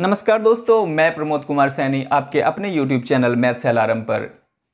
नमस्कार दोस्तों मैं प्रमोद कुमार सैनी आपके अपने YouTube चैनल मैथ्स अलार्म पर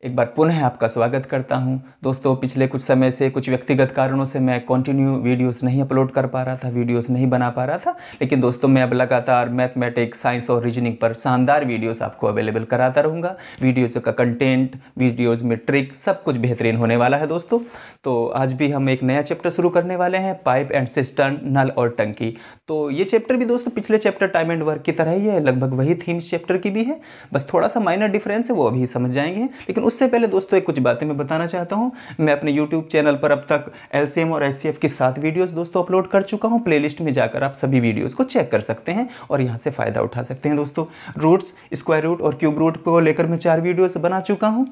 एक बार पुनः आपका स्वागत करता हूं दोस्तों पिछले कुछ समय से कुछ व्यक्तिगत कारणों से मैं कंटिन्यू वीडियोस नहीं अपलोड कर पा रहा था वीडियोस नहीं बना पा रहा था लेकिन दोस्तों मैं अब लगातार मैथमेटिक्स साइंस और रीजनिंग पर शानदार वीडियोस आपको अवेलेबल कराता रहूँगा वीडियोज़ का कंटेंट वीडियोज़ में ट्रिक सब कुछ बेहतरीन होने वाला है दोस्तों तो आज भी हम एक नया चैप्टर शुरू करने वाले हैं पाइप एंड सिस्टर्न नल और टंकी तो ये चैप्टर भी दोस्तों पिछले चैप्टर टाइम एंड वर्क की तरह ही है लगभग वही थीम्स चैप्टर की भी है बस थोड़ा सा माइनर डिफरेंस है वो अभी समझ जाएंगे लेकिन उससे पहले दोस्तों एक कुछ बातें मैं बताना चाहता हूँ मैं अपने यूट्यूब चैनल पर अब तक एल और एस की सात वीडियोज़ दोस्तों अपलोड कर चुका हूँ प्ले में जाकर आप सभी वीडियोज़ को चेक कर सकते हैं और यहाँ से फ़ायदा उठा सकते हैं दोस्तों रूट्स स्क्वायर रूट और क्यूब रूट को लेकर मैं चार वीडियोज़ बना चुका हूँ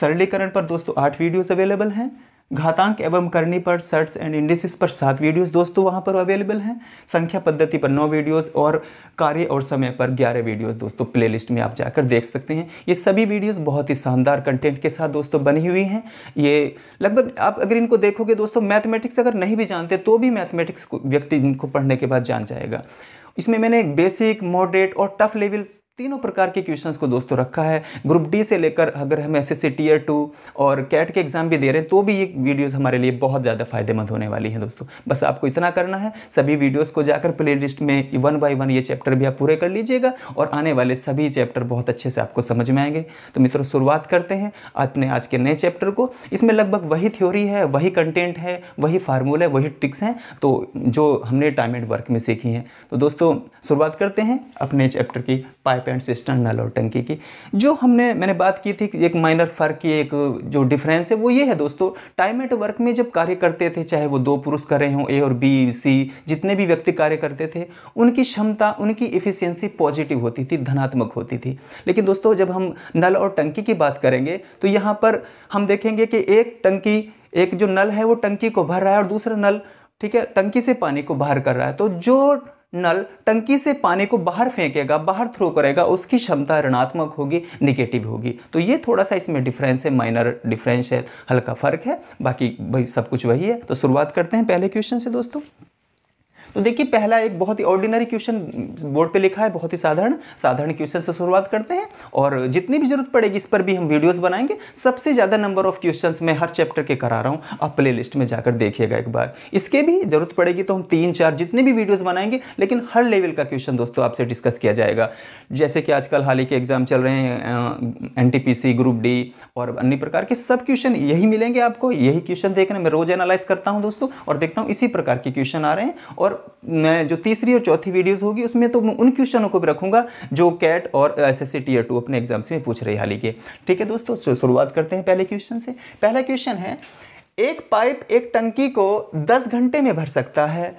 सरलीकरण पर दोस्तों आठ वीडियोज़ अवेलेबल हैं घातांक एवं करनी पर सर्ट्स एंड इंडिसिस पर सात वीडियोस दोस्तों वहाँ पर अवेलेबल हैं संख्या पद्धति पर नौ वीडियोस और कार्य और समय पर ग्यारह वीडियोस दोस्तों प्लेलिस्ट में आप जाकर देख सकते हैं ये सभी वीडियोस बहुत ही शानदार कंटेंट के साथ दोस्तों बनी हुई हैं ये लगभग आप अगर इनको देखोगे दोस्तों मैथमेटिक्स अगर नहीं भी जानते तो भी मैथमेटिक्स व्यक्ति जिनको पढ़ने के बाद जान जाएगा इसमें मैंने बेसिक मॉडरेट और टफ लेवल तीनों प्रकार के क्वेश्चंस को दोस्तों रखा है ग्रुप डी से लेकर अगर हम S S C tier two और कैट के एग्जाम भी दे रहे हैं तो भी ये वीडियोस हमारे लिए बहुत ज़्यादा फायदेमंद होने वाली हैं दोस्तों बस आपको इतना करना है सभी वीडियोस को जाकर प्लेलिस्ट में वन बाय वन ये चैप्टर भी आप पूरे कर लीजिएगा और आने वाले सभी चैप्टर बहुत अच्छे से आपको समझ में आएंगे तो मित्रों शुरुआत करते हैं अपने आज के नए चैप्टर को इसमें लगभग वही थ्योरी है वही कंटेंट है वही फार्मूला है वही ट्रिक्स हैं तो जो हमने टाइम एंड वर्क में सीखी हैं तो दोस्तों शुरुआत करते हैं अपने चैप्टर की पाइप पेरेंट्स एक्सटर्नल और टंकी की जो हमने मैंने बात की थी एक माइनर फ़र्क की एक जो डिफरेंस है वो ये है दोस्तों टाइम एट वर्क में जब कार्य करते थे चाहे वो दो पुरुष कर रहे हों ए और बी सी जितने भी व्यक्ति कार्य करते थे उनकी क्षमता उनकी इफिशियंसी पॉजिटिव होती थी धनात्मक होती थी लेकिन दोस्तों जब हम नल और टंकी की बात करेंगे तो यहाँ पर हम देखेंगे कि एक टंकी एक जो नल है वो टंकी को भर रहा है और दूसरा नल ठीक है टंकी से पानी को बाहर कर रहा है तो जो नल टंकी से पानी को बाहर फेंकेगा बाहर थ्रो करेगा उसकी क्षमता ऋणात्मक होगी निगेटिव होगी तो ये थोड़ा सा इसमें डिफरेंस है माइनर डिफरेंस है हल्का फर्क है बाकी भाई सब कुछ वही है तो शुरुआत करते हैं पहले क्वेश्चन से दोस्तों तो देखिए पहला एक बहुत ही ऑर्डिनरी क्वेश्चन बोर्ड पे लिखा है बहुत ही साधारण साधारण क्वेश्चन से शुरुआत करते हैं और जितनी भी जरूरत पड़ेगी इस पर भी हम वीडियोस बनाएंगे सबसे ज़्यादा नंबर ऑफ क्वेश्चंस मैं हर चैप्टर के करा रहा हूँ आप प्ले लिस्ट में जाकर देखिएगा एक बार इसके भी जरूरत पड़ेगी तो हम तीन चार जितने भी वीडियोज़ बनाएंगे लेकिन हर लेवल का क्वेश्चन दोस्तों आपसे डिस्कस किया जाएगा जैसे कि आजकल हाल ही के एग्जाम चल रहे हैं एन ग्रुप डी और अन्य प्रकार के सब क्वेश्चन यही मिलेंगे आपको यही क्वेश्चन देखना मैं रोज़ एनालाइज करता हूँ दोस्तों और देखता हूँ इसी प्रकार के क्वेश्चन आ रहे हैं और जो तीसरी और चौथी वीडियोस होगी उसमें तो उन क्वेश्चनों को भी रखूंगा जो कैट और एस एस सी टू अपने एग्जाम्स में पूछ रही हाल ही के ठीक है दोस्तों शुरुआत करते हैं पहले क्वेश्चन से पहला क्वेश्चन है एक पाइप एक टंकी को दस घंटे में भर सकता है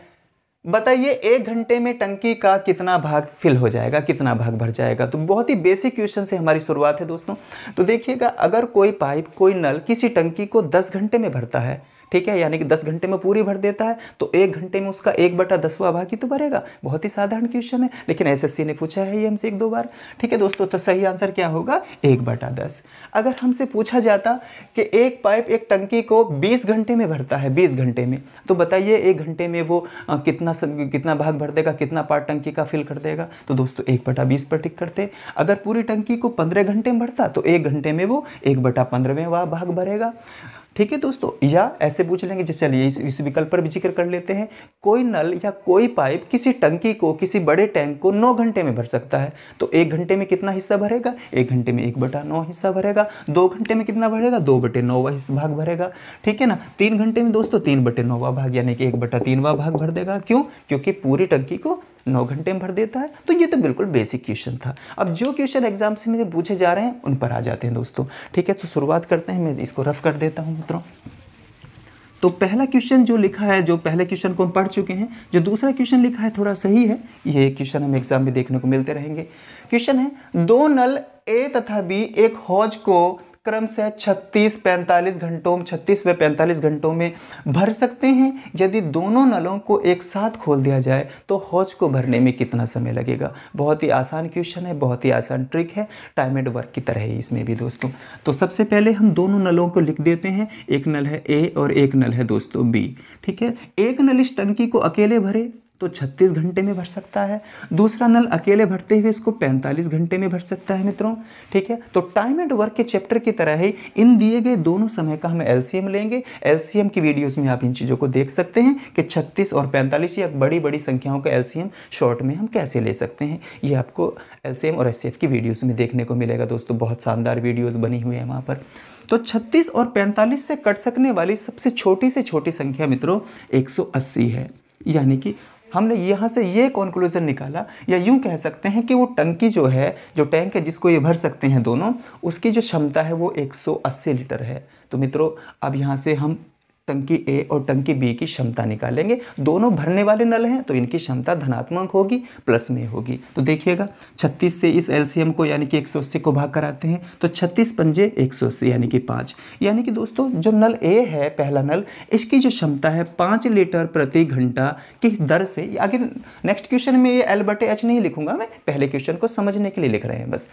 बताइए एक घंटे में टंकी का कितना भाग फिल हो जाएगा कितना भाग भर जाएगा तो बहुत ही बेसिक क्वेश्चन से हमारी शुरुआत है दोस्तों तो देखिएगा अगर कोई पाइप कोई नल किसी टंकी को 10 घंटे में भरता है ठीक है यानी कि दस घंटे में पूरी भर देता है तो एक घंटे में उसका एक बटा दसवा भाग ही तो भरेगा बहुत ही साधारण क्वेश्चन है लेकिन एस ने पूछा है ये हमसे एक दो बार ठीक है दोस्तों तो सही आंसर क्या होगा एक बटा दस अगर हमसे पूछा जाता कि एक पाइप एक टंकी को बीस घंटे में भरता है बीस घंटे में तो बताइए एक घंटे में वो कितना कितना भाग भर देगा कितना पार्ट टंकी का फिल कर देगा तो दोस्तों एक बटा बीस पर टिक करते अगर पूरी टंकी को पंद्रह घंटे में भरता तो एक घंटे में वो एक बटा पंद्रहवें भाग भरेगा ठीक है दोस्तों या ऐसे पूछ लेंगे जैसे चलिए इस इस विकल्प पर भी जिक्र कर लेते हैं कोई नल या कोई पाइप किसी टंकी को किसी बड़े टैंक को नौ घंटे में भर सकता है तो एक घंटे में कितना हिस्सा भरेगा एक घंटे में एक बटा नौ हिस्सा भरेगा दो घंटे में कितना भरेगा दो बटे नौवा भाग भरेगा ठीक है ना तीन घंटे में दोस्तों तीन बटे नौवा भाग यानी कि एक बटा तीनवा भाग भर देगा क्यों क्योंकि पूरी टंकी को नौ घंटे में भर देता है तो ये तो बिल्कुल बेसिक क्वेश्चन था अब जो क्वेश्चन एग्जाम से मेरे पूछे जा रहे हैं उन पर आ जाते हैं दोस्तों ठीक है तो शुरुआत करते हैं मैं इसको रफ कर देता हूँ मित्रों तो पहला क्वेश्चन जो लिखा है जो पहले क्वेश्चन को हम पढ़ चुके हैं जो दूसरा क्वेश्चन लिखा है थोड़ा सही है ये क्वेश्चन हम एग्जाम में देखने को मिलते रहेंगे क्वेश्चन है दो नल ए तथा बी एक हौज को क्रम से 36 45 घंटों में 36 व 45 घंटों में भर सकते हैं यदि दोनों नलों को एक साथ खोल दिया जाए तो हौज को भरने में कितना समय लगेगा बहुत ही आसान क्वेश्चन है बहुत ही आसान ट्रिक है टाइम एंड वर्क की तरह ही इसमें भी दोस्तों तो सबसे पहले हम दोनों नलों को लिख देते हैं एक नल है ए और एक नल है दोस्तों बी ठीक है एक नल इस टंकी को अकेले भरे तो 36 घंटे में भर सकता है दूसरा नल अकेले भरते हुए इसको 45 घंटे में भर सकता है मित्रों ठीक है तो टाइम एंड वर्क के चैप्टर की तरह ही इन दिए गए दोनों समय का हम एलसीएम लेंगे एलसीएम की वीडियोस में आप इन चीज़ों को देख सकते हैं कि 36 और 45 या बड़ी बड़ी संख्याओं का एलसीएम शॉर्ट में हम कैसे ले सकते हैं ये आपको एल और एस की वीडियोज में देखने को मिलेगा दोस्तों बहुत शानदार वीडियोज़ बनी हुई है वहाँ पर तो 36 और 45 से कट सकने वाली सबसे छोटी से छोटी संख्या मित्रों 180 है यानी कि हमने यहाँ से ये कॉन्क्लूजन निकाला या यूँ कह सकते हैं कि वो टंकी जो है जो टैंक है जिसको ये भर सकते हैं दोनों उसकी जो क्षमता है वो 180 लीटर है तो मित्रों अब यहाँ से हम टंकी ए और टंकी बी की क्षमता निकालेंगे दोनों भरने वाले नल हैं तो इनकी क्षमता धनात्मक होगी प्लस में होगी तो देखिएगा 36 से इस एलसीएम को यानी कि 180 को भाग कराते हैं तो 36 पंजे 180 यानी कि पाँच यानी कि दोस्तों जो नल ए है पहला नल इसकी जो क्षमता है पाँच लीटर प्रति घंटा की दर से आगे नेक्स्ट क्वेश्चन में ये एल बटे एच नहीं लिखूंगा मैं पहले क्वेश्चन को समझने के लिए लिख रहे हैं बस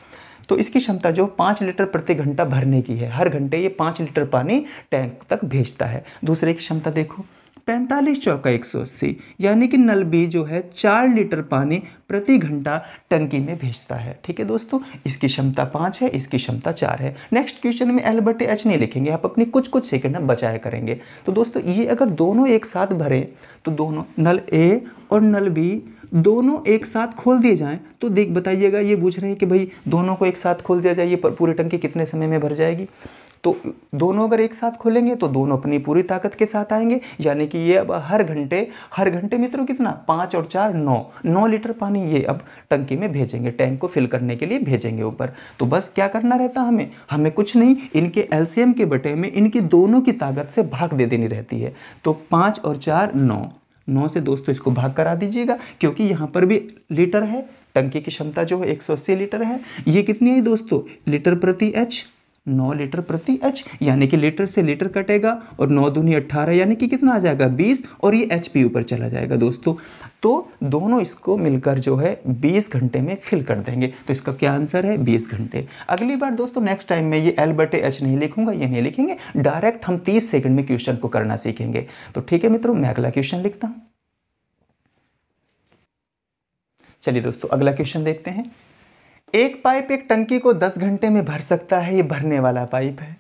तो इसकी क्षमता जो पाँच लीटर प्रति घंटा भरने की है हर घंटे ये पाँच लीटर पानी टैंक तक भेजता है दूसरे की क्षमता देखो पैंतालीस चौका एक सौ अस्सी यानी कि नल बी जो है चार लीटर पानी प्रति घंटा टंकी में भेजता है ठीक है दोस्तों इसकी क्षमता पाँच है इसकी क्षमता चार है नेक्स्ट क्वेश्चन में एल बटे एच नहीं लिखेंगे आप अपने कुछ कुछ सेकंड में बचाया करेंगे तो दोस्तों ये अगर दोनों एक साथ भरें तो दोनों नल ए और नल बी दोनों एक साथ खोल दिए जाएं तो देख बताइएगा ये पूछ रहे हैं कि भाई दोनों को एक साथ खोल दिया जाए ये पूरी टंकी कितने समय में भर जाएगी तो दोनों अगर एक साथ खोलेंगे तो दोनों अपनी पूरी ताकत के साथ आएंगे यानी कि ये अब हर घंटे हर घंटे मित्रों कितना पाँच और चार नौ नौ लीटर पानी ये अब टंकी में भेजेंगे टैंक को फिल करने के लिए भेजेंगे ऊपर तो बस क्या करना रहता हमें हमें कुछ नहीं इनके एलसीएम के बटे में इनकी दोनों की ताकत से भाग दे देनी रहती है तो पाँच और चार नौ नौ से दोस्तों इसको भाग करा दीजिएगा क्योंकि यहाँ पर भी लीटर है टंकी की क्षमता जो है एक लीटर है ये कितनी है दोस्तों लीटर प्रति एच नौ लीटर प्रति एच यानी कि लीटर से लीटर कटेगा और नौ दूनी अट्ठारह यानी कि कितना आ जाएगा बीस और ये एच पी ऊपर चला जाएगा दोस्तों तो दोनों इसको मिलकर जो है बीस घंटे में फिल कर देंगे तो इसका क्या आंसर है बीस घंटे अगली बार दोस्तों नेक्स्ट टाइम में ये एल बटे एच नहीं लिखूंगा ये नहीं लिखेंगे डायरेक्ट हम तीस सेकेंड में क्वेश्चन को करना सीखेंगे तो ठीक है मित्रों मैं अगला क्वेश्चन लिखता हूँ चलिए दोस्तों अगला क्वेश्चन देखते हैं एक पाइप एक टंकी को 10 घंटे में भर सकता है ये भरने वाला पाइप है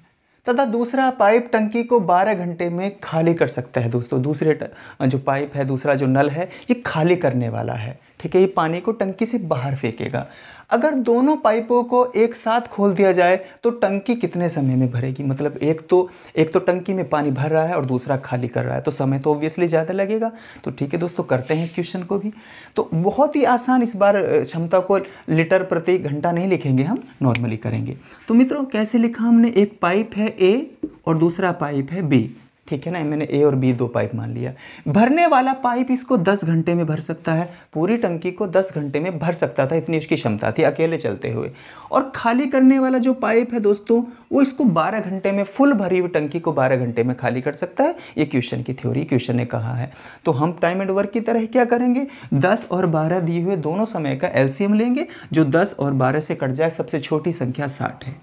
तथा दूसरा पाइप टंकी को 12 घंटे में खाली कर सकता है दोस्तों दूसरे जो पाइप है दूसरा जो नल है ये खाली करने वाला है ठीक है ये पानी को टंकी से बाहर फेंकेगा अगर दोनों पाइपों को एक साथ खोल दिया जाए तो टंकी कितने समय में भरेगी मतलब एक तो एक तो टंकी में पानी भर रहा है और दूसरा खाली कर रहा है तो समय तो ऑब्वियसली ज़्यादा लगेगा तो ठीक है दोस्तों करते हैं इस क्वेश्चन को भी तो बहुत ही आसान इस बार क्षमता को लीटर प्रति घंटा नहीं लिखेंगे हम नॉर्मली करेंगे तो मित्रों कैसे लिखा हमने एक पाइप है ए और दूसरा पाइप है बी ठीक है ना मैंने ए और बी दो पाइप मान लिया भरने वाला पाइप इसको 10 घंटे में भर सकता है पूरी टंकी को 10 घंटे में भर सकता था इतनी उसकी क्षमता थी अकेले चलते हुए और खाली करने वाला जो पाइप है दोस्तों वो इसको 12 घंटे में फुल भरी हुई टंकी को 12 घंटे में खाली कर सकता है ये क्वेश्चन की थ्योरी क्वेश्चन ने कहा है तो हम टाइम एंड वर्क की तरह क्या करेंगे दस और बारह दिए हुए दोनों समय का एल्सियम लेंगे जो दस और बारह से कट जाए सबसे छोटी संख्या साठ है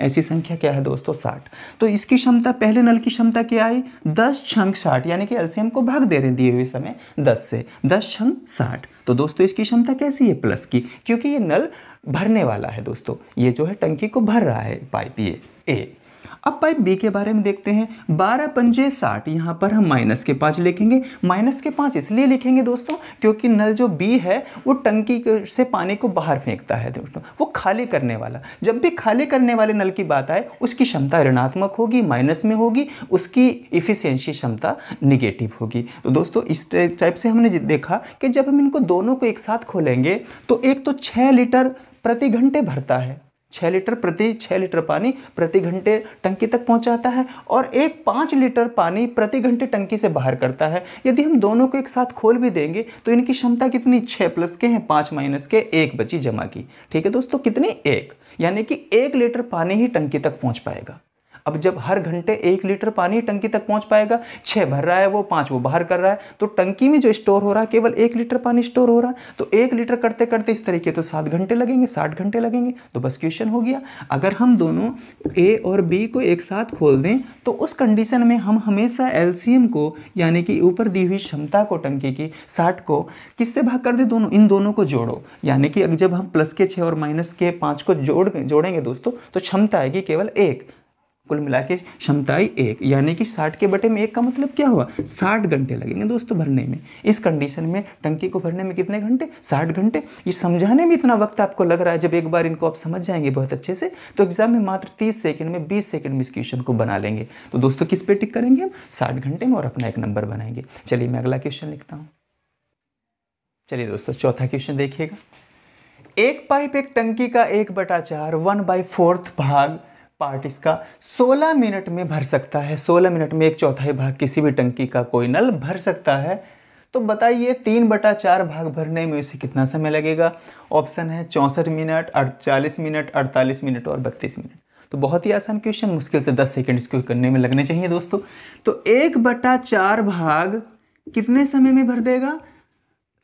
ऐसी संख्या क्या है दोस्तों साठ तो इसकी क्षमता पहले नल की क्षमता क्या आई दस छंक साठ यानी कि एलसीएम को भाग दे रहे दिए हुए समय दस से दस छंक साठ तो दोस्तों इसकी क्षमता कैसी है प्लस की क्योंकि ये नल भरने वाला है दोस्तों ये जो है टंकी को भर रहा है पाइप ये ए अब पाइप बी के बारे में देखते हैं बारह पंजे साठ यहाँ पर हम माइनस के पाँच लिखेंगे माइनस के पाँच इसलिए लिखेंगे दोस्तों क्योंकि नल जो बी है वो टंकी से पानी को बाहर फेंकता है दोस्तों वो खाली करने वाला जब भी खाली करने वाले नल की बात आए उसकी क्षमता ऋणात्मक होगी माइनस में होगी उसकी इफिशियंसी क्षमता निगेटिव होगी तो दोस्तों इस टाइप से हमने देखा कि जब हम इनको दोनों को एक साथ खोलेंगे तो एक तो छः लीटर प्रति घंटे भरता है छः लीटर प्रति छः लीटर पानी प्रति घंटे टंकी तक पहुंचाता है और एक पाँच लीटर पानी प्रति घंटे टंकी से बाहर करता है यदि हम दोनों को एक साथ खोल भी देंगे तो इनकी क्षमता कितनी छः प्लस के हैं पाँच माइनस के एक बची जमा की ठीक है दोस्तों कितनी एक यानी कि एक लीटर पानी ही टंकी तक पहुँच पाएगा अब जब हर घंटे एक लीटर पानी टंकी तक पहुँच पाएगा छः भर रहा है वो पाँच वो बाहर कर रहा है तो टंकी में जो स्टोर हो रहा है केवल एक लीटर पानी स्टोर हो रहा है तो एक लीटर करते करते इस तरीके तो सात घंटे लगेंगे साठ घंटे लगेंगे तो बस क्वेश्चन हो गया अगर हम दोनों ए और बी को एक साथ खोल दें तो उस कंडीशन में हम हमेशा एल को यानी कि ऊपर दी हुई क्षमता को टंकी की साठ को किससे भाग कर दे दोनों इन दोनों को जोड़ो यानी कि जब हम प्लस के छः और माइनस के पाँच को जोड़ जोड़ेंगे दोस्तों तो क्षमता आएगी केवल एक कुल मिला के क्षमताई एक यानी कि साठ के बटे में एक का मतलब क्या हुआ साठ घंटे लगेंगे दोस्तों भरने में इस कंडीशन में टंकी को भरने में कितने घंटे साठ घंटे ये समझाने में इतना वक्त आपको लग रहा है जब एक बार इनको आप समझ जाएंगे बहुत अच्छे से तो एग्जाम में मात्र तीस सेकंड में बीस सेकेंड में इस क्वेश्चन को बना लेंगे तो दोस्तों किस पे टिक करेंगे हम साठ घंटे में और अपना एक नंबर बनाएंगे चलिए मैं अगला क्वेश्चन लिखता हूँ चलिए दोस्तों चौथा क्वेश्चन देखिएगा एक पाइप एक टंकी का एक बटा चार वन बाई फोर्थ भाग पार्ट इसका 16 मिनट में भर सकता है 16 मिनट में एक चौथाई भाग किसी भी टंकी का कोई नल भर सकता है तो बताइए तीन बटा चार भाग भरने में उसे कितना समय लगेगा ऑप्शन है चौंसठ मिनट अड़चालीस मिनट अड़तालीस मिनट और बत्तीस मिनट तो बहुत ही आसान क्वेश्चन मुश्किल से दस सेकेंड इसको करने में लगने चाहिए दोस्तों तो एक बटा चार भाग कितने समय में भर देगा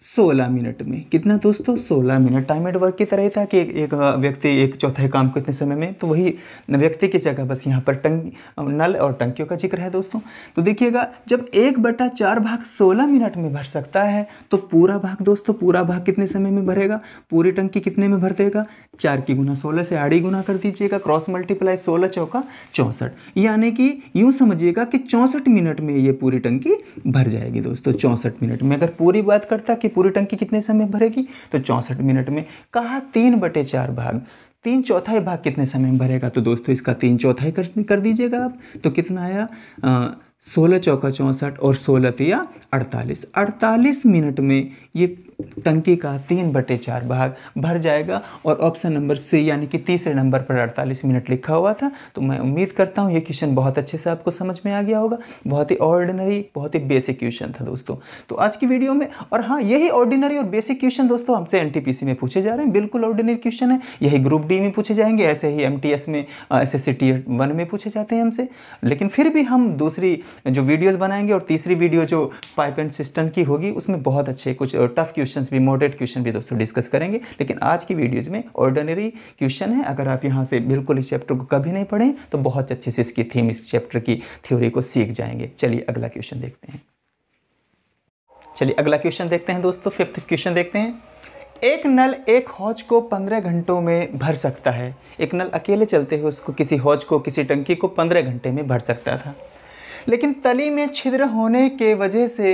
सोलह मिनट में कितना दोस्तों सोलह मिनट टाइम एट वर्क की तरह ही था कि एक, व्यक्ति एक चौथे काम को इतने समय में तो वही व्यक्ति की जगह बस यहाँ पर टंग नल और टंकियों का जिक्र है दोस्तों तो देखिएगा जब एक बटा चार भाग सोलह मिनट में भर सकता है तो पूरा भाग दोस्तों पूरा भाग कितने समय में भरेगा पूरी टंकी कितने में भर देगा चार की गुना सोलह से आड़ी गुना कर दीजिएगा क्रॉस मल्टीप्लाई सोलह चौका चौंसठ यानी कि यूँ समझिएगा कि चौंसठ मिनट में ये पूरी टंकी भर जाएगी दोस्तों चौंसठ मिनट में अगर पूरी बात करता कि पूरी टंकी कितने समय भरेगी तो चौंसठ मिनट में कहा तीन बटे चार भाग तीन चौथाई भाग कितने समय में भरेगा तो दोस्तों इसका तीन चौथाई कर, कर दीजिएगा आप तो कितना आया आ, सोलह चौका चौंसठ और सोलह तिया अड़तालीस अड़तालीस मिनट में ये टंकी का तीन बटे चार भाग भर जाएगा और ऑप्शन नंबर सी यानी कि तीसरे नंबर पर अड़तालीस मिनट लिखा हुआ था तो मैं उम्मीद करता हूँ ये क्वेश्चन बहुत अच्छे से आपको समझ में आ गया होगा बहुत ही ऑर्डिनरी बहुत ही बेसिक क्वेश्चन था दोस्तों तो आज की वीडियो में और हाँ यही ऑर्डिनरी और बेसिक क्वेश्चन दोस्तों हमसे एन में पूछे जा रहे हैं बिल्कुल ऑर्डिनरी क्वेश्चन है यही ग्रुप डी में पूछे जाएंगे ऐसे ही एम में एस एस वन में पूछे जाते हैं हमसे लेकिन फिर भी हम दूसरी जो वीडियोज़ बनाएंगे और तीसरी वीडियो जो पाइप एंड सिस्टम की होगी उसमें बहुत अच्छे कुछ टफ क्वेश्चन क्वेश्चंस भी मोडेड क्वेश्चन भी दोस्तों डिस्कस करेंगे लेकिन आज की वीडियोज़ में ऑर्डनरी क्वेश्चन है अगर आप यहाँ से बिल्कुल इस चैप्टर को कभी नहीं पढ़ें तो बहुत अच्छे से इसकी थीम इस चैप्टर की थ्योरी को सीख जाएंगे चलिए अगला क्वेश्चन देखते हैं चलिए अगला क्वेश्चन देखते हैं दोस्तों फिफ्थ क्वेश्चन देखते हैं एक नल एक हौज को पंद्रह घंटों में भर सकता है एक नल अकेले चलते हुए उसको किसी हौज को किसी टंकी को पंद्रह घंटे में भर सकता था लेकिन तली में छिद्र होने के वजह से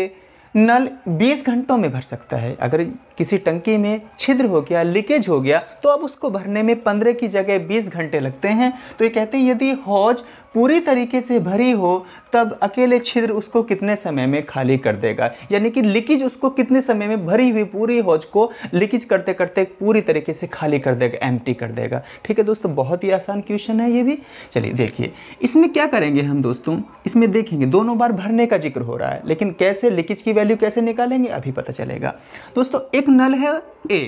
नल 20 घंटों में भर सकता है अगर किसी टंकी में छिद्र हो गया लीकेज हो गया तो अब उसको भरने में 15 की जगह 20 घंटे लगते हैं तो ये कहते हैं यदि हौज पूरी तरीके से भरी हो तब अकेले छिद्र उसको कितने समय में खाली कर देगा यानी कि लीकेज उसको कितने समय में भरी हुई पूरी हौज को लीकेज करते करते पूरी तरीके से खाली कर देगा एम कर देगा ठीक है दोस्तों बहुत ही आसान क्वेश्चन है ये भी चलिए देखिए इसमें क्या करेंगे हम दोस्तों इसमें देखेंगे दोनों बार भरने का जिक्र हो रहा है लेकिन कैसे लीकेज की वैल्यू कैसे निकालेंगे अभी पता चलेगा दोस्तों एक नल है ए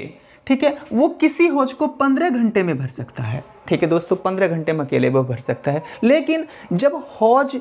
ठीक है वो किसी होज को पंद्रह घंटे में भर सकता है ठीक है दोस्तों पंद्रह घंटे में अकेले वो भर सकता है लेकिन जब हौज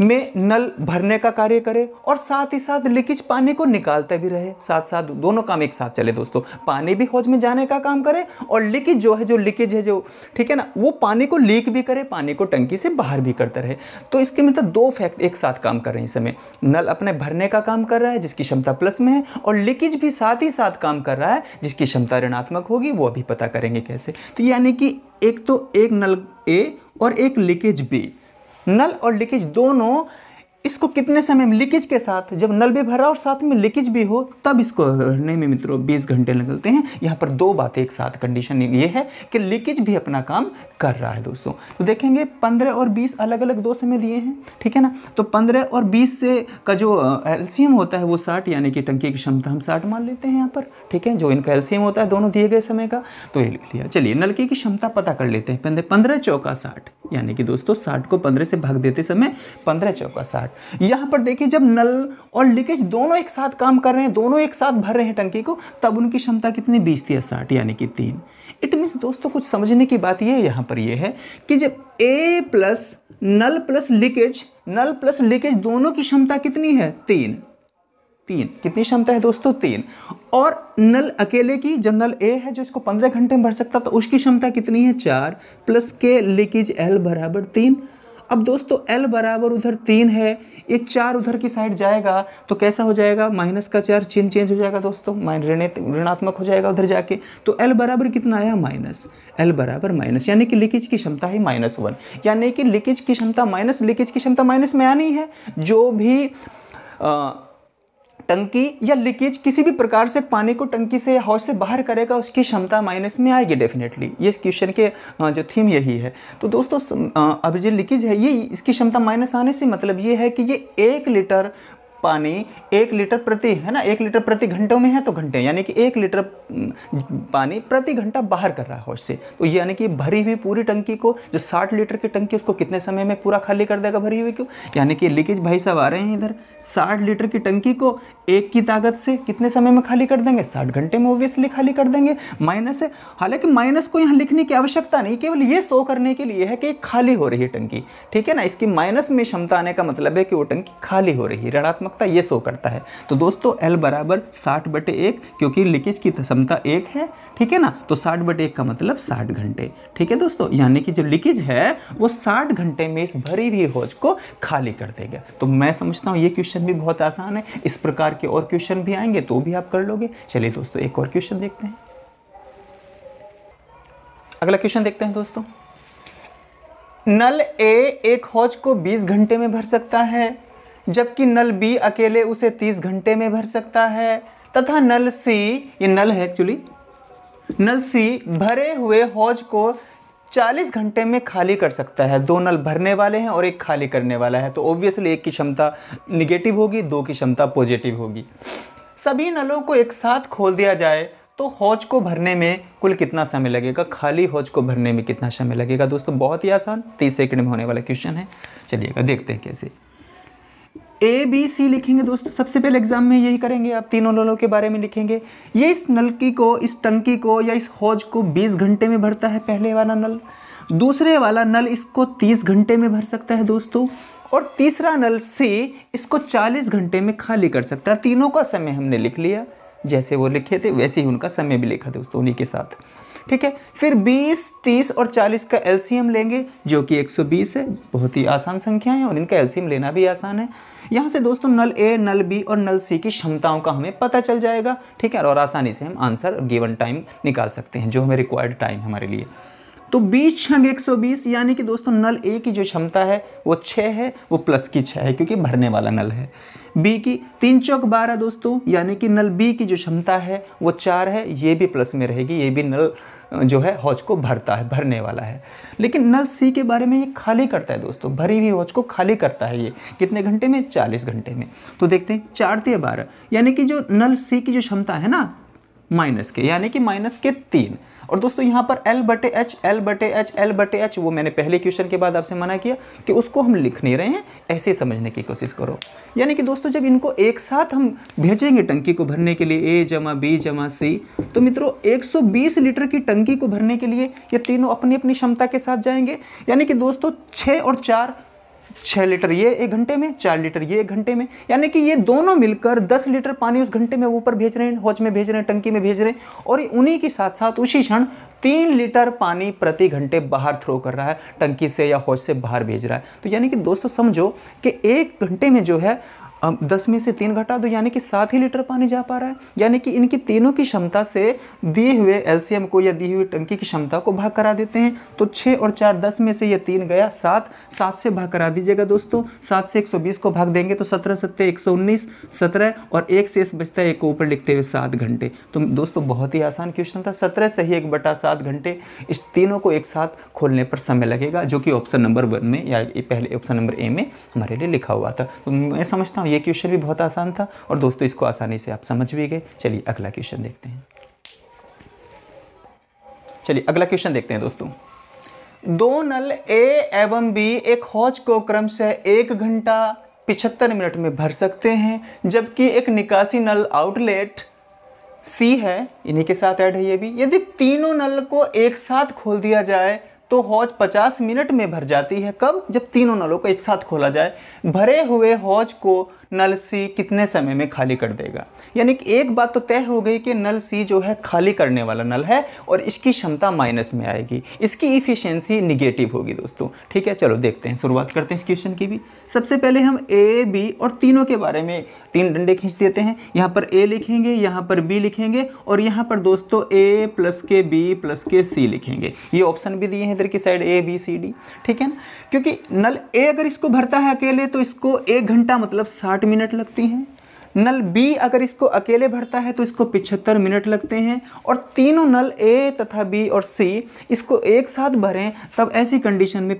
में नल भरने का कार्य करे और साथ ही साथ लीकेज पानी को निकालते भी रहे साथ साथ दोनों काम एक साथ चले दोस्तों पानी भी हौज में जाने का काम करे और लीकेज जो है जो लीकेज है जो ठीक है ना वो पानी को लीक भी करे पानी को टंकी से बाहर भी करते रहे तो इसके मतलब दो फैक्ट एक साथ काम कर रहे हैं इस समय नल अपने भरने का काम कर रहा है जिसकी क्षमता प्लस में है और लीकेज भी साथ ही साथ काम कर रहा है जिसकी क्षमता ऋणात्मक होगी वो अभी पता करेंगे कैसे तो यानी कि एक तो एक नल ए और एक लीकेज बी नल और लीकेज दोनों इसको कितने समय में लीकेज के साथ जब नल भी भरा और साथ में लीकेज भी हो तब इसको भरने में मित्रों 20 घंटे लगते हैं यहाँ पर दो बातें एक साथ कंडीशन ये है कि लीकेज भी अपना काम कर रहा है दोस्तों तो देखेंगे 15 और 20 अलग अलग दो समय दिए हैं ठीक है ना तो 15 और 20 से का जो एल्सियम होता है वो साठ यानी कि टंकी की क्षमता हम साठ मान लेते हैं यहाँ पर ठीक है जो इनका एल्सियम होता है दोनों दिए गए समय का तो ये लिख लिया चलिए नलके की क्षमता पता कर लेते हैं पंद्रह चौका साठ यानी कि दोस्तों साठ को पंद्रह से भाग देते समय पंद्रह चौका साठ पार्ट यहां पर देखिए जब नल और लीकेज दोनों एक साथ काम कर रहे हैं दोनों एक साथ भर रहे हैं टंकी को तब उनकी क्षमता कितनी बीस थी साठ यानी कि तीन इट मीन्स दोस्तों कुछ समझने की बात यह यहाँ पर यह है कि जब ए प्लस नल प्लस लीकेज नल प्लस लीकेज दोनों की क्षमता कितनी है तीन तीन कितनी क्षमता है दोस्तों तीन और नल अकेले की जब नल ए है जो इसको पंद्रह घंटे में भर सकता तो उसकी क्षमता कितनी है चार प्लस के लीकेज एल बराबर तीन अब दोस्तों एल बराबर उधर तीन है ये चार उधर की साइड जाएगा तो कैसा हो जाएगा माइनस का चार चिन्ह चेंज हो जाएगा दोस्तों ऋणात्मक हो जाएगा उधर जाके तो एल बराबर कितना आया माइनस एल बराबर माइनस यानी कि लीकेज की क्षमता है माइनस वन यानी कि लीकेज की क्षमता माइनस लीकेज की क्षमता माइनस में आनी है जो भी आ, टंकी या लीकेज किसी भी प्रकार से पानी को टंकी से हौज से बाहर करेगा उसकी क्षमता माइनस में आएगी डेफिनेटली ये इस क्वेश्चन के जो थीम यही है तो दोस्तों अब जो लीकेज है ये इसकी क्षमता माइनस आने से मतलब ये है कि ये एक लीटर पानी एक लीटर प्रति है ना एक लीटर प्रति घंटों में है तो घंटे यानी कि एक लीटर पानी प्रति घंटा बाहर कर रहा है हौज से तो यानी कि भरी हुई पूरी टंकी को जो 60 लीटर की टंकी उसको कितने समय में पूरा खाली कर देगा भरी हुई क्यों यानी कि लीकेज भाई साहब आ रहे हैं इधर साठ लीटर की टंकी को एक की ताकत से कितने समय में खाली कर देंगे साठ घंटे में ओबियसली खाली कर देंगे माइनस है हालांकि माइनस को यहाँ लिखने की आवश्यकता नहीं केवल ये शो करने के लिए है कि खाली हो रही है टंकी ठीक है ना इसकी माइनस में क्षमता आने का मतलब है कि वो टंकी खाली हो रही है ऋणात्मकता ये शो करता है तो दोस्तों एल बराबर साठ बटे एक क्योंकि लीकेज की क्षमता एक है ठीक है ना तो साठ बटे एक का मतलब साठ घंटे ठीक है दोस्तों यानी कि जो लीकेज है वो साठ घंटे में इस भरी हुई होज को खाली कर देगा तो मैं समझता हूँ ये क्वेश्चन क्वेश्चन भी बहुत आसान है इस प्रकार के और क्वेश्चन भी आएंगे तो भी आप कर लोगे चलिए दोस्तों एक और क्वेश्चन देखते हैं अगला क्वेश्चन देखते हैं दोस्तों नल ए एक हौज को 20 घंटे में भर सकता है जबकि नल बी अकेले उसे 30 घंटे में भर सकता है तथा नल सी ये नल है एक्चुअली नल सी भरे हुए हौज को 40 घंटे में खाली कर सकता है दो नल भरने वाले हैं और एक खाली करने वाला है तो ऑब्वियसली एक की क्षमता निगेटिव होगी दो की क्षमता पॉजिटिव होगी सभी नलों को एक साथ खोल दिया जाए तो हौज को भरने में कुल कितना समय लगेगा खाली हौज को भरने में कितना समय लगेगा दोस्तों बहुत ही आसान तीस सेकंड में होने वाला क्वेश्चन है चलिएगा देखते हैं कैसे ए बी सी लिखेंगे दोस्तों सबसे पहले एग्जाम में यही करेंगे आप तीनों नलों के बारे में लिखेंगे ये इस नलकी को इस टंकी को या इस हौज को 20 घंटे में भरता है पहले वाला नल दूसरे वाला नल इसको 30 घंटे में भर सकता है दोस्तों और तीसरा नल सी इसको 40 घंटे में खाली कर सकता है तीनों का समय हमने लिख लिया जैसे वो लिखे थे वैसे ही उनका समय भी लिखा दोस्तों उन्हीं के साथ ठीक है फिर 20, 30 और 40 का एलसीएम लेंगे जो कि 120 है बहुत ही आसान संख्याएं और इनका एलसीएम लेना भी आसान है यहाँ से दोस्तों नल ए नल बी और नल सी की क्षमताओं का हमें पता चल जाएगा ठीक है और आसानी से हम आंसर गिवन टाइम निकाल सकते हैं जो हमें रिक्वायर्ड टाइम हमारे लिए तो बीस छंग 120 यानी कि दोस्तों नल ए की जो क्षमता है वो छ है वो प्लस की छः है क्योंकि भरने वाला नल है बी की तीन चौक बारह दोस्तों यानी कि नल बी की जो क्षमता है वो चार है ये भी प्लस में रहेगी ये भी नल जो है हौज को भरता है भरने वाला है लेकिन नल सी के बारे में ये खाली करता है दोस्तों भरी हुई हौज को खाली करता है ये कितने घंटे में चालीस घंटे में तो देखते हैं चार तीय बारह यानी कि जो नल सी की जो क्षमता है ना माइनस के यानी कि माइनस के तीन और दोस्तों यहाँ पर एल बटे एच एल बटे एच एल बटे एच वो मैंने पहले क्वेश्चन के बाद आपसे मना किया कि उसको हम लिख नहीं रहे हैं ऐसे समझने की कोशिश करो यानी कि दोस्तों जब इनको एक साथ हम भेजेंगे टंकी को भरने के लिए ए जमा बी जमा सी तो मित्रों एक लीटर की टंकी को भरने के लिए ये तीनों अपनी अपनी क्षमता के साथ जाएंगे यानी कि दोस्तों छः और चार छः लीटर ये एक घंटे में चार लीटर ये एक घंटे में यानी कि ये दोनों मिलकर दस लीटर पानी उस घंटे में ऊपर भेज रहे हैं हौज में भेज रहे हैं टंकी में भेज रहे हैं और उन्हीं के साथ साथ उसी क्षण तीन लीटर पानी प्रति घंटे बाहर थ्रो कर रहा है टंकी से या हौज से बाहर भेज रहा है तो यानी कि दोस्तों समझो कि एक घंटे में जो है दस में से तीन घटा दो यानी कि सात ही लीटर पानी जा पा रहा है यानी कि इनकी तीनों की क्षमता से दिए हुए एलसीएम को या दी हुई टंकी की क्षमता को भाग करा देते हैं तो छः और चार दस में से ये तीन गया सात सात से भाग करा दीजिएगा दोस्तों सात से एक सौ बीस को भाग देंगे तो सत्रह सत्तर एक सौ उन्नीस सत्रह और एक से इस बचता है एक को ऊपर लिखते हुए सात घंटे तो दोस्तों बहुत ही आसान क्वेश्चन था सत्रह से ही एक बटा सात घंटे इस तीनों को एक साथ खोलने पर समय लगेगा जो कि ऑप्शन नंबर वन में या पहले ऑप्शन नंबर ए में हमारे लिए लिखा हुआ था तो मैं समझता हूँ ये क्वेश्चन भी बहुत आसान था और दोस्तों इसको आसानी से आप समझ भी गए चलिए अगला क्वेश्चन देखते हैं चलिए अगला क्वेश्चन देखते हैं दोस्तों दो नल ए एवं बी एक हौज को क्रम से एक घंटा पिछहत्तर मिनट में भर सकते हैं जबकि एक निकासी नल आउटलेट सी है इन्हीं के साथ ऐड है ये भी यदि तीनों नल को एक साथ खोल दिया जाए तो हौज 50 मिनट में भर जाती है कब जब तीनों नलों को एक साथ खोला जाए भरे हुए हौज को नल सी कितने समय में खाली कर देगा यानी कि एक बात तो तय हो गई कि नल सी जो है खाली करने वाला नल है और इसकी क्षमता माइनस में आएगी इसकी इफ़िशेंसी निगेटिव होगी दोस्तों ठीक है चलो देखते हैं शुरुआत करते हैं इस क्वेश्चन की भी सबसे पहले हम ए बी और तीनों के बारे में तीन डंडे खींच देते हैं यहाँ पर ए लिखेंगे यहाँ पर बी लिखेंगे और यहाँ पर दोस्तों ए प्लस के बी प्लस के सी लिखेंगे ये ऑप्शन भी दिए हैं इधर की side A B C D ठीक है ना क्योंकि नल ए अगर इसको भरता है अकेले तो इसको एक घंटा मतलब साठ मिनट लगती हैं नल बी अगर इसको अकेले भरता है तो इसको पिछहत्तर मिनट लगते हैं और तीनों नल ए तथा बी और सी इसको एक साथ भरें तब ऐसी कंडीशन में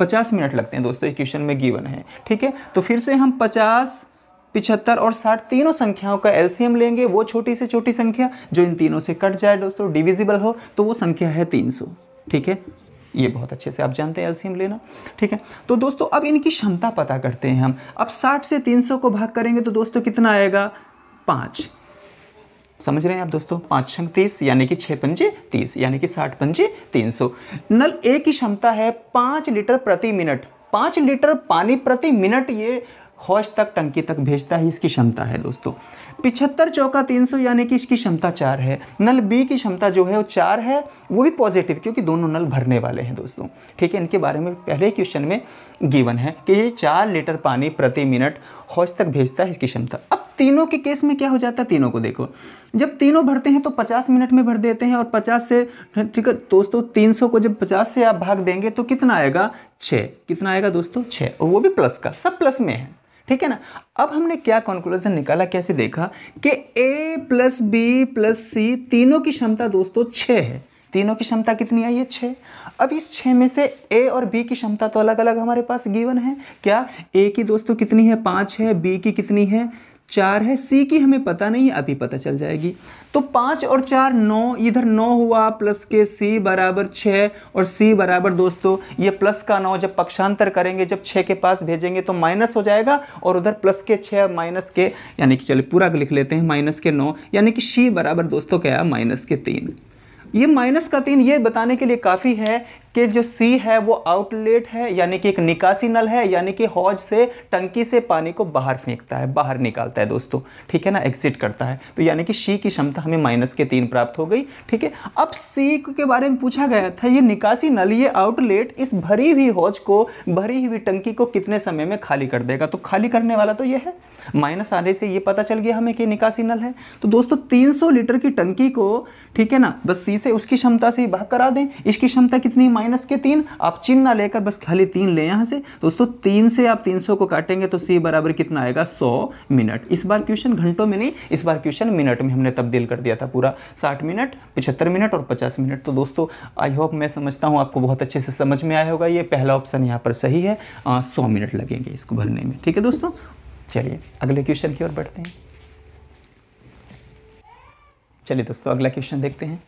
पचास मिनट लगते हैं दोस्तों ये क्वेश्चन में गिवन है ठीक है तो फिर से हम पचास पिछहत्तर और साठ तीनों संख्याओं का एलसीएम लेंगे वो छोटी से छोटी संख्या जो इन तीनों से कट जाए दोस्तों डिविजिबल हो तो वो संख्या है तीन ठीक है ये बहुत अच्छे से आप जानते हैं एलसीएम लेना ठीक है तो दोस्तों अब इनकी क्षमता पता करते हैं हम अब 60 से 300 को भाग करेंगे तो दोस्तों कितना आएगा पाँच समझ रहे हैं आप दोस्तों पाँच छंग तीस यानी कि छः पंजे तीस यानी कि साठ पंजे तीन सौ नल ए की क्षमता है पाँच लीटर प्रति मिनट पाँच लीटर पानी प्रति मिनट ये हौज तक टंकी तक भेजता है इसकी क्षमता है दोस्तों पिछहत्तर चौका 300 यानी कि इसकी क्षमता चार है नल बी की क्षमता जो है वो चार है वो भी पॉजिटिव क्योंकि दोनों नल भरने वाले हैं दोस्तों ठीक है इनके बारे में पहले क्वेश्चन में गिवन है कि ये चार लीटर पानी प्रति मिनट हौज तक भेजता है इसकी क्षमता अब तीनों के केस में क्या हो जाता है तीनों को देखो जब तीनों भरते हैं तो 50 मिनट में भर देते हैं और 50 से ठीक है दोस्तों 300 को जब 50 से आप भाग देंगे तो कितना आएगा 6 कितना आएगा दोस्तों 6 और वो भी प्लस का सब प्लस में है ठीक है ना अब हमने क्या कॉन्क्लूजन निकाला कैसे देखा कि A plus B plus C तीनों की क्षमता दोस्तों छ है तीनों की क्षमता कितनी आई है छः अब इस छः में से ए और बी की क्षमता तो अलग अलग हमारे पास गिवन है क्या ए की दोस्तों कितनी है पाँच है बी की कितनी है चार है सी की हमें पता नहीं है अभी पता चल जाएगी तो पाँच और चार नौ इधर नौ हुआ प्लस के सी बराबर छः और सी बराबर दोस्तों ये प्लस का नौ जब पक्षांतर करेंगे जब छः के पास भेजेंगे तो माइनस हो जाएगा और उधर प्लस के छः माइनस के यानी कि चलिए पूरा लिख लेते हैं माइनस के नौ यानी कि सी बराबर दोस्तों क्या माइनस के तीन ये माइनस का तीन ये बताने के लिए काफ़ी है कि जो सी है वो आउटलेट है यानी कि एक निकासी नल है यानी कि हौज से टंकी से पानी को बाहर फेंकता है बाहर निकालता है दोस्तों ठीक है ना एग्जिट करता है तो यानी कि सी की क्षमता हमें माइनस के तीन प्राप्त हो गई ठीक है अब सी के बारे में पूछा गया था ये निकासी नल ये आउटलेट इस भरी हुई हौज को भरी हुई टंकी को कितने समय में खाली कर देगा तो खाली करने वाला तो यह है माइनस आने से ये पता चल गया हमें कि निकासी नल है तो दोस्तों 300 लीटर की टंकी को ठीक है ना बस सी से उसकी क्षमता से ही बाहर करा दें इसकी क्षमता कितनी माइनस माइनस के तीन आप चिन्ह ना लेकर बस खाली तीन ले यहां से दोस्तों तीन से आप तीन सौ को काटेंगे तो सी बराबर कितना आएगा सौ मिनट इस बार क्वेश्चन घंटों में नहीं इस बार क्वेश्चन मिनट में हमने तब्दील कर दिया था पूरा साठ मिनट पिछहत्तर मिनट और पचास मिनट तो दोस्तों आई होप मैं समझता हूँ आपको बहुत अच्छे से समझ में आया होगा ये पहला ऑप्शन यहाँ पर सही है सौ मिनट लगेंगे इसको भरने में ठीक है दोस्तों चलिए अगले क्वेश्चन की ओर बढ़ते हैं चलिए दोस्तों अगला क्वेश्चन देखते हैं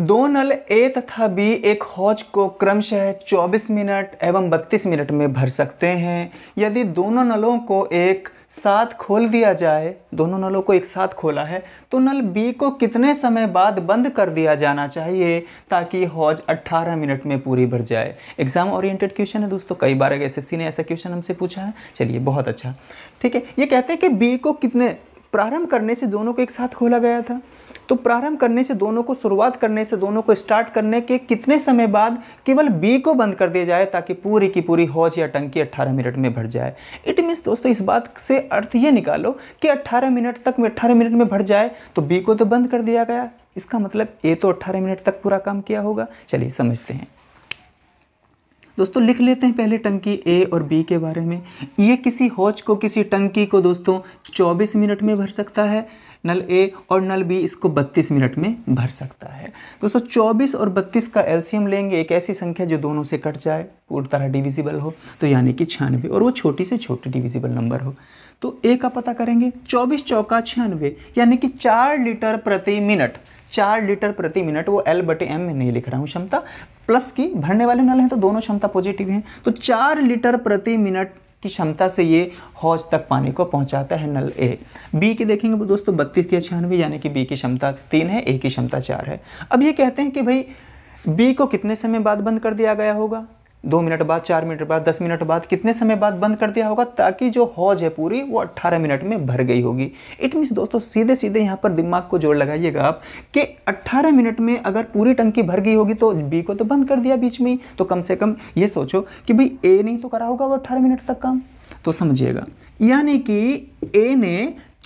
दो नल ए तथा बी एक हौज को क्रमशः 24 मिनट एवं 32 मिनट में भर सकते हैं यदि दोनों नलों को एक साथ खोल दिया जाए दोनों नलों को एक साथ खोला है तो नल बी को कितने समय बाद बंद कर दिया जाना चाहिए ताकि हौज 18 मिनट में पूरी भर जाए एग्ज़ाम ओरिएंटेड क्वेश्चन है दोस्तों कई बार एस ने ऐसा क्वेश्चन हमसे पूछा है चलिए बहुत अच्छा ठीक है ये कहते हैं कि बी को कितने प्रारंभ करने से दोनों को एक साथ खोला गया था तो प्रारंभ करने से दोनों को शुरुआत करने से दोनों को स्टार्ट करने के कितने समय बाद केवल बी को बंद कर दिया जाए ताकि पूरी की पूरी हौज या टंकी 18 मिनट में भर जाए इट मीन्स दोस्तों इस बात से अर्थ ये निकालो कि 18 मिनट तक में 18 मिनट में भर जाए तो बी को तो बंद कर दिया गया इसका मतलब ए तो अट्ठारह मिनट तक पूरा काम किया होगा चलिए समझते हैं दोस्तों लिख लेते हैं पहले टंकी ए और बी के बारे में ये किसी हौज को किसी टंकी को दोस्तों 24 मिनट में भर सकता है नल ए और नल बी इसको 32 मिनट में भर सकता है दोस्तों 24 और 32 का एलसीएम लेंगे एक ऐसी संख्या जो दोनों से कट जाए पूरी तरह डिविजिबल हो तो यानी कि छियानवे और वो छोटी से छोटी डिविजिबल नंबर हो तो ए का पता करेंगे चौबीस चौका छियानवे यानी कि चार लीटर प्रति मिनट चार लीटर प्रति मिनट वो एल बटे एम में नहीं लिख रहा हूँ क्षमता प्लस की भरने वाले नल हैं तो दोनों क्षमता पॉजिटिव हैं तो चार लीटर प्रति मिनट की क्षमता से ये हौज तक पानी को पहुंचाता है नल ए बी की देखेंगे दोस्तों बत्तीस या छियानवे यानी कि बी की क्षमता तीन है ए की क्षमता चार है अब ये कहते हैं कि भाई बी को कितने समय बाद बंद कर दिया गया होगा दो मिनट बाद चार मिनट बाद दस मिनट बाद कितने समय बाद बंद कर दिया होगा ताकि जो हौज है पूरी वो अट्ठारह मिनट में भर गई होगी इट मीन्स दोस्तों सीधे सीधे यहाँ पर दिमाग को जोड़ लगाइएगा आप कि अट्ठारह मिनट में अगर पूरी टंकी भर गई होगी तो बी को तो बंद कर दिया बीच में ही तो कम से कम ये सोचो कि भाई ए नहीं तो करा होगा वो अट्ठारह मिनट तक काम तो समझिएगा यानी कि ए ने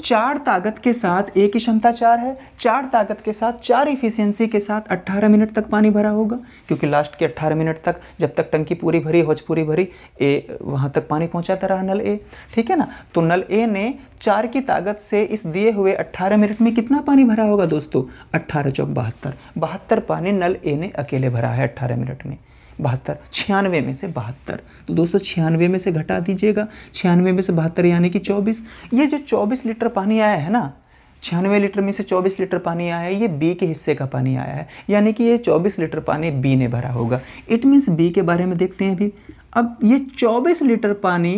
चार ताकत के साथ एक ही क्षमता चार है चार ताकत के साथ चार इफिशियंसी के साथ 18 मिनट तक पानी भरा होगा क्योंकि लास्ट के 18 मिनट तक जब तक टंकी पूरी भरी हौज पूरी भरी ए वहाँ तक पानी पहुँचाता रहा नल ए ठीक है ना तो नल ए ने चार की ताकत से इस दिए हुए अट्ठारह मिनट में कितना पानी भरा होगा दोस्तों अट्ठारह चौक बहत्तर बहत्तर पानी नल ए ने अकेले भरा है अट्ठारह मिनट में बहत्तर छियानवे में से बहत्तर तो दोस्तों छियानवे में से घटा दीजिएगा छियानवे में से बहत्तर यानी कि चौबीस ये जो चौबीस लीटर पानी आया है ना छियानवे लीटर में से चौबीस लीटर पानी आया है ये बी के हिस्से का पानी आया है यानी कि ये चौबीस लीटर पानी बी ने भरा होगा इट मीन्स बी के बारे में देखते हैं अभी अब ये चौबीस लीटर पानी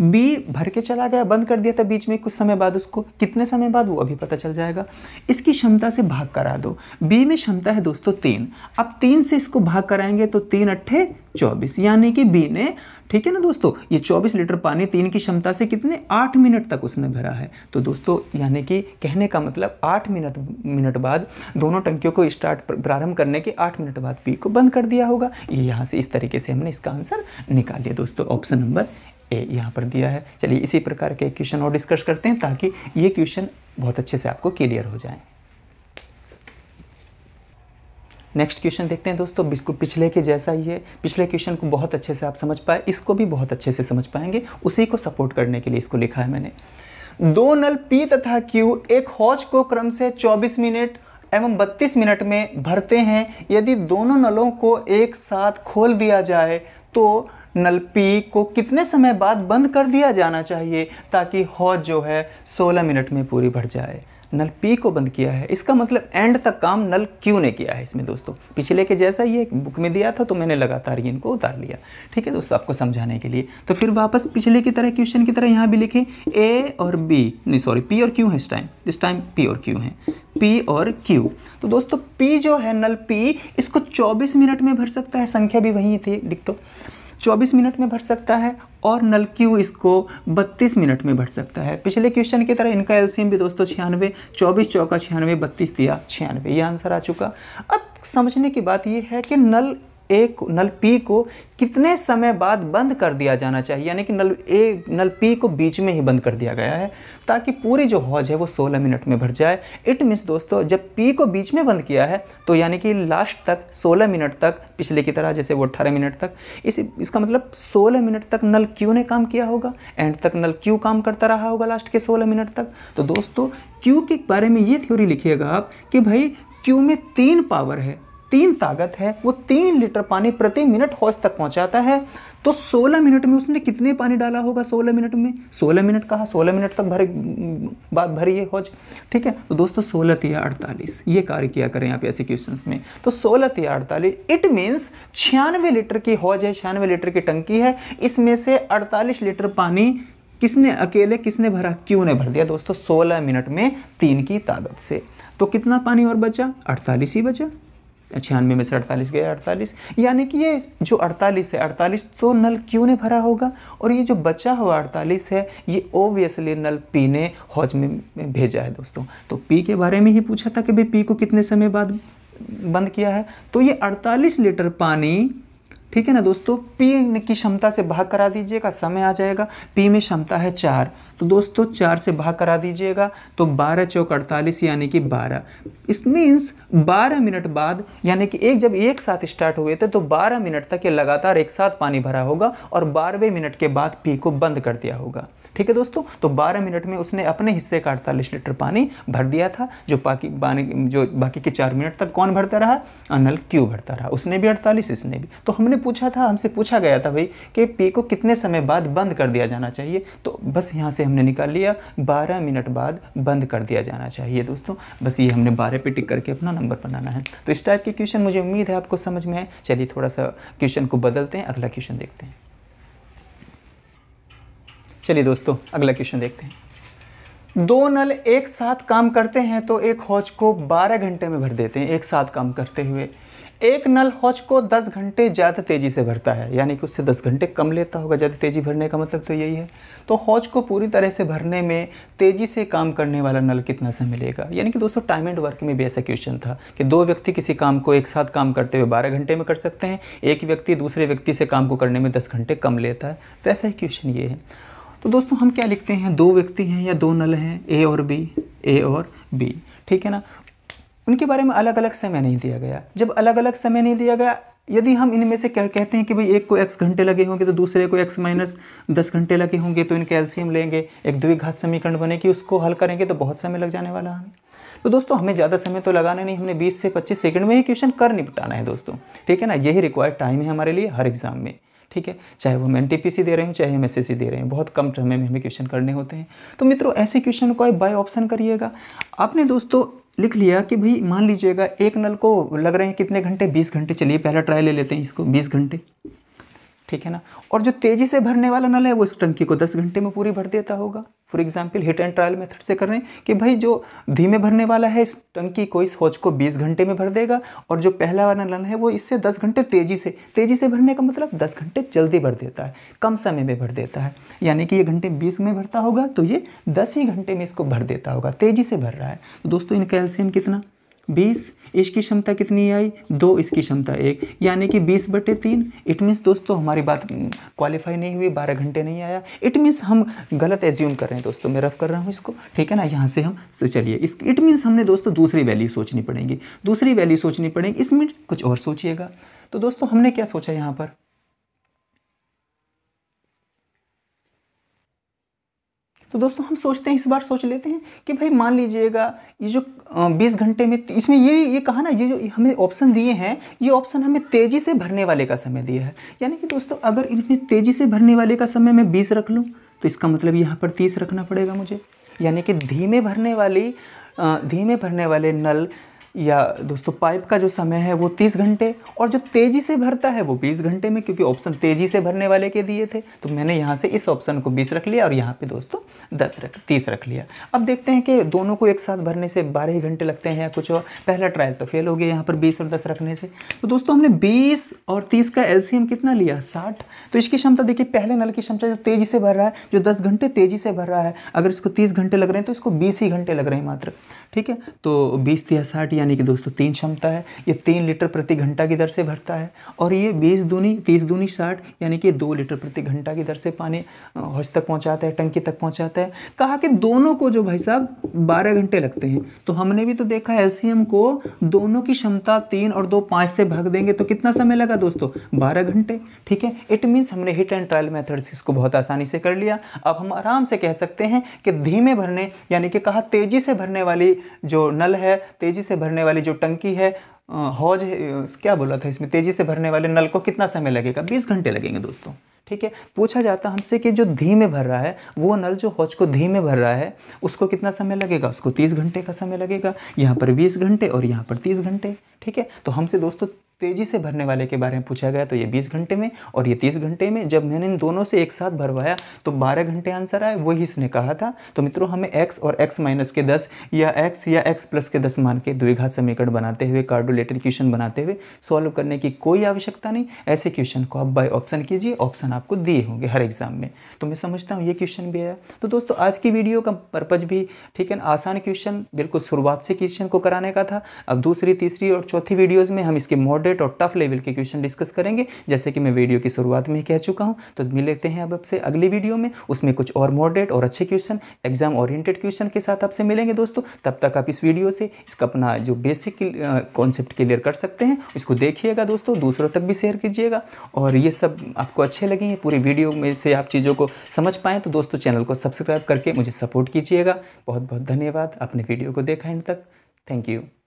बी भर के चला गया बंद कर दिया था बीच में कुछ समय बाद उसको कितने समय बाद वो अभी पता चल जाएगा इसकी क्षमता से भाग करा दो बी में क्षमता है दोस्तों तीन अब तीन से इसको भाग कराएंगे तो तीन अट्ठे चौबीस यानी कि बी ने ठीक है ना दोस्तों ये 24 लीटर पानी तीन की क्षमता से कितने आठ मिनट तक उसने भरा है तो दोस्तों यानी कि कहने का मतलब आठ मिनट मिनट बाद दोनों टंकियों को स्टार्ट प्रारंभ करने के आठ मिनट बाद पी को बंद कर दिया होगा ये यहाँ से इस तरीके से हमने इसका आंसर निकाल लिया दोस्तों ऑप्शन नंबर ए यहाँ पर दिया है चलिए इसी प्रकार के क्वेश्चन और डिस्कस करते हैं ताकि ये क्वेश्चन बहुत अच्छे से आपको क्लियर हो जाए नेक्स्ट क्वेश्चन देखते हैं दोस्तों बिल्कुल पिछले के जैसा ही है पिछले क्वेश्चन को बहुत अच्छे से आप समझ पाए इसको भी बहुत अच्छे से समझ पाएंगे उसी को सपोर्ट करने के लिए इसको लिखा है मैंने दो नल पी तथा क्यू एक हौज को क्रम से 24 मिनट एवं 32 मिनट में भरते हैं यदि दोनों नलों को एक साथ खोल दिया जाए तो नलपी को कितने समय बाद बंद कर दिया जाना चाहिए ताकि हौज जो है 16 मिनट में पूरी भर जाए नल पी को बंद किया है इसका मतलब एंड तक काम नल क्यू ने किया है इसमें दोस्तों पिछले के जैसा ये बुक में दिया था तो मैंने लगातार ये इनको उतार लिया ठीक है दोस्तों आपको समझाने के लिए तो फिर वापस पिछले की तरह क्वेश्चन की तरह यहाँ भी लिखें ए और बी नहीं सॉरी पी और क्यू है इस टाइम इस टाइम पी और क्यू है पी और क्यू तो दोस्तों पी जो है नल पी इसको चौबीस मिनट में भर सकता है संख्या भी वही थी डिक्टो 24 मिनट में भर सकता है और नल क्यू इसको 32 मिनट में भर सकता है पिछले क्वेश्चन की तरह इनका एलसीएम भी दोस्तों छियानवे चौबीस चौका छियानवे बत्तीस दिया छियानवे ये आंसर आ चुका अब समझने की बात यह है कि नल ए को नल पी को कितने समय बाद बंद कर दिया जाना चाहिए यानी कि नल ए नल पी को बीच में ही बंद कर दिया गया है ताकि पूरी जो हौज है वो 16 मिनट में भर जाए इट मीन्स दोस्तों जब पी को बीच में बंद किया है तो यानी कि लास्ट तक 16 मिनट तक पिछले की तरह जैसे वो 18 मिनट तक इस इसका मतलब 16 मिनट तक नल क्यू ने काम किया होगा एंड तक नल क्यू काम करता रहा होगा लास्ट के सोलह मिनट तक तो दोस्तों क्यू के बारे में ये थ्योरी लिखिएगा आप कि भाई क्यू में तीन पावर है तीन ताकत है वो तीन लीटर पानी प्रति मिनट हौज तक पहुंचाता है तो 16 मिनट में उसने कितने पानी डाला होगा 16 मिनट में 16 मिनट कहा 16 मिनट तक भर बात भरी है हौज ठीक है तो दोस्तों सोलह तिया अड़तालीस ये कार्य किया करें आप ऐसे क्वेश्चन में तो सोलह तिया अड़तालीस इट मीन्स छियानवे लीटर की हौज है छियानवे लीटर की टंकी है इसमें से अड़तालीस लीटर पानी किसने अकेले किसने भरा क्यों ने भर दिया दोस्तों 16 मिनट में तीन की ताकत से तो कितना पानी और बचा 48 ही बचा छियानवे में से अड़तालीस गया अड़तालीस यानी कि ये जो अड़तालीस है अड़तालीस तो नल क्यों ने भरा होगा और ये जो बचा हुआ अड़तालीस है ये ओबियसली नल पी ने हौज में भेजा है दोस्तों तो पी के बारे में ही पूछा था कि भाई पी को कितने समय बाद बंद किया है तो ये 48 लीटर पानी ठीक है ना दोस्तों पी की क्षमता से भाग करा दीजिएगा समय आ जाएगा पी में क्षमता है चार तो दोस्तों चार से भाग करा दीजिएगा तो बारह चौक अड़तालीस यानी कि बारह इस मीन्स बारह मिनट बाद यानी कि एक जब एक साथ स्टार्ट हुए थे तो बारह मिनट तक ये लगातार एक साथ पानी भरा होगा और बारहवें मिनट के बाद पी को बंद कर दिया होगा ठीक है दोस्तों तो 12 मिनट में उसने अपने हिस्से का अड़तालीस लीटर पानी भर दिया था जो बाकी पानी जो बाकी के चार मिनट तक कौन भरता रहा अनल क्यों भरता रहा उसने भी अड़तालीस इसने भी तो हमने पूछा था हमसे पूछा गया था भाई कि पे को कितने समय बाद बंद कर दिया जाना चाहिए तो बस यहाँ से हमने निकाल लिया बारह मिनट बाद बंद कर दिया जाना चाहिए दोस्तों बस ये हमने बारह पे टिक करके अपना नंबर बनाना है तो इस टाइप के क्वेश्चन मुझे उम्मीद है आपको समझ में है चलिए थोड़ा सा क्वेश्चन को बदलते हैं अगला क्वेश्चन देखते हैं चलिए दोस्तों अगला क्वेश्चन देखते हैं दो नल एक साथ काम करते हैं तो एक हौज को 12 घंटे में भर देते हैं एक साथ काम करते हुए एक नल हौज को 10 घंटे ज़्यादा तेज़ी से भरता है यानी कि उससे 10 घंटे कम लेता होगा ज़्यादा तेज़ी भरने का मतलब तो यही है तो हौज को पूरी तरह से भरने में तेज़ी से काम करने वाला नल कितना समय लेगा यानी कि दोस्तों टाइम एंड वर्क में भी ऐसा क्वेश्चन था कि दो व्यक्ति किसी काम को एक साथ काम करते हुए बारह घंटे में कर सकते हैं एक व्यक्ति दूसरे व्यक्ति से काम को करने में दस घंटे कम लेता है तो ऐसा ही क्वेश्चन ये है तो दोस्तों हम क्या लिखते हैं दो व्यक्ति हैं या दो नल हैं ए और बी ए और बी ठीक है ना उनके बारे में अलग अलग समय नहीं दिया गया जब अलग अलग समय नहीं दिया गया यदि हम इनमें से क्या कहते हैं कि भाई एक को एक्स घंटे लगे होंगे तो दूसरे को एक्स माइनस दस घंटे लगे होंगे तो इनके एल्सियम लेंगे एक द्विघात समीकरण बनेगी उसको हल करेंगे तो बहुत समय लग जाने वाला है तो दोस्तों हमें ज़्यादा समय तो लगाना नहीं हमने 20 से 25 सेकंड में ही क्वेश्चन कर निपटाना है दोस्तों ठीक है ना यही रिक्वायर्ड टाइम है हमारे लिए हर एग्ज़ाम में ठीक है चाहे वो हम एन दे रहे हैं चाहे हम एस दे रहे हैं बहुत कम समय में हमें क्वेश्चन करने होते हैं तो मित्रों ऐसे क्वेश्चन को आप बाय ऑप्शन करिएगा आपने दोस्तों लिख लिया कि भाई मान लीजिएगा एक नल को लग रहे हैं कितने घंटे बीस घंटे चलिए पहला ट्राई ले लेते हैं इसको बीस घंटे ठीक है ना और जो तेज़ी से भरने वाला नल है वो इस टंकी को 10 घंटे में पूरी भर देता होगा for example hit and trial method से कर रहे हैं कि भाई जो धीमे भरने वाला है इस टंकी को इस हौज को 20 घंटे में भर देगा और जो पहला वाला नल है वो इससे 10 घंटे तेज़ी से तेज़ी से भरने का मतलब 10 घंटे जल्दी भर देता है कम समय में भर देता है यानी कि ये घंटे बीस में भरता होगा तो ये दस ही घंटे में इसको भर देता होगा तेज़ी से भर रहा है तो दोस्तों इनका कैल्शियम कितना बीस इसकी क्षमता कितनी आई दो इसकी क्षमता एक यानी कि बीस बटे तीन इट मीन्स दोस्तों हमारी बात क्वालिफाई नहीं हुई बारह घंटे नहीं आया इट मीन्स हम गलत एज्यूम कर रहे हैं दोस्तों मैं रफ कर रहा हूँ इसको ठीक है ना यहाँ से हम चलिए इस इट मीन्स हमने दोस्तों दूसरी वैल्यू सोचनी पड़ेगी दूसरी वैल्यू सोचनी पड़ेगी इसमें कुछ और सोचिएगा तो दोस्तों हमने क्या सोचा यहाँ पर तो दोस्तों हम सोचते हैं इस बार सोच लेते हैं कि भाई मान लीजिएगा ये जो बीस घंटे में इसमें ये ये कहा ना ये जो हमें ऑप्शन दिए हैं ये ऑप्शन हमें तेज़ी से भरने वाले का समय दिया है यानी कि दोस्तों अगर इनमें तेज़ी से भरने वाले का समय मैं बीस रख लूँ तो इसका मतलब यहाँ पर तीस रखना पड़ेगा मुझे यानी कि धीमे भरने वाली धीमे भरने वाले नल या दोस्तों पाइप का जो समय है वो 30 घंटे और जो तेज़ी से भरता है वो 20 घंटे में क्योंकि ऑप्शन तेज़ी से भरने वाले के दिए थे तो मैंने यहाँ से इस ऑप्शन को 20 रख लिया और यहाँ पे दोस्तों 10 रख 30 रख लिया अब देखते हैं कि दोनों को एक साथ भरने से बारह घंटे लगते हैं या कुछ और पहला ट्रायल तो फेल हो गया यहाँ पर बीस और दस रखने से तो दोस्तों हमने बीस और तीस का एल कितना लिया साठ तो इसकी क्षमता देखिए पहले नल की क्षमता जो तेज़ी से भर रहा है जो दस घंटे तेज़ी से भर रहा है अगर इसको तीस घंटे लग रहे हैं तो इसको बीस ही घंटे लग रहे हैं मात्र ठीक है तो बीस या साठ या यानी कि दोस्तों तीन क्षमता है ये तीन लीटर प्रति घंटा की दर से भरता है और ये बीस दूनी तीस दूनी साठ यानी कि दो लीटर प्रति घंटा की दर से पानी हौज तक पहुँचाता है टंकी तक पहुँचाता है कहा कि दोनों को जो भाई साहब बारह घंटे लगते हैं तो हमने भी तो देखा एल को दोनों की क्षमता तीन और दो पाँच से भाग देंगे तो कितना समय लगा दोस्तों बारह घंटे ठीक है इट मीन्स हमने हिट एंड ट्रायल मैथड से इसको बहुत आसानी से कर लिया अब हम आराम से कह सकते हैं कि धीमे भरने यानी कि कहा तेज़ी से भरने वाली जो नल है तेज़ी से भरने भरने वाली जो टंकी है हौज क्या बोला था इसमें तेज़ी से भरने वाले नल को कितना समय लगेगा बीस घंटे लगेंगे दोस्तों ठीक है पूछा जाता हमसे कि जो धीमे भर रहा है वो नल जो हौज को धीमे भर रहा है उसको कितना समय लगेगा उसको तीस घंटे का समय लगेगा यहाँ पर बीस घंटे और यहाँ पर तीस घंटे ठीक है तो हमसे दोस्तों तेज़ी से भरने वाले के बारे में पूछा गया तो ये 20 घंटे में और ये 30 घंटे में जब मैंने इन दोनों से एक साथ भरवाया तो 12 घंटे आंसर आए वही इसने कहा था तो मित्रों हमें x और x माइनस के 10 या x या x प्लस के 10 मान के द्विघात समीकरण बनाते हुए कार्डोलेटर क्वेश्चन बनाते हुए सॉल्व करने की कोई आवश्यकता नहीं ऐसे क्वेश्चन को आप बाई ऑप्शन कीजिए ऑप्शन आपको दिए होंगे हर एग्जाम में तो मैं समझता हूँ ये क्वेश्चन भी आया तो दोस्तों आज की वीडियो का पर्पज़ भी ठीक है आसान क्वेश्चन बिल्कुल शुरुआत से क्वेश्चन को कराने का था अब दूसरी तीसरी और चौथी वीडियोज़ में हम इसके मॉड मॉडरेट और टफ लेवल के क्वेश्चन डिस्कस करेंगे जैसे कि मैं वीडियो की शुरुआत में ही कह चुका हूँ तो मिल लेते हैं अब आपसे अगली वीडियो में उसमें कुछ और मॉडरेट और अच्छे क्वेश्चन एग्जाम ओरिएंटेड क्वेश्चन के साथ आपसे मिलेंगे दोस्तों तब तक आप इस वीडियो से इसका अपना जो बेसिक कॉन्सेप्ट क्लियर कर सकते हैं इसको देखिएगा दोस्तों दूसरों तक भी शेयर कीजिएगा और ये सब आपको अच्छे हैं पूरी वीडियो में से आप चीज़ों को समझ पाएँ तो दोस्तों चैनल को सब्सक्राइब करके मुझे सपोर्ट कीजिएगा बहुत बहुत धन्यवाद अपने वीडियो को देखा इन तक थैंक यू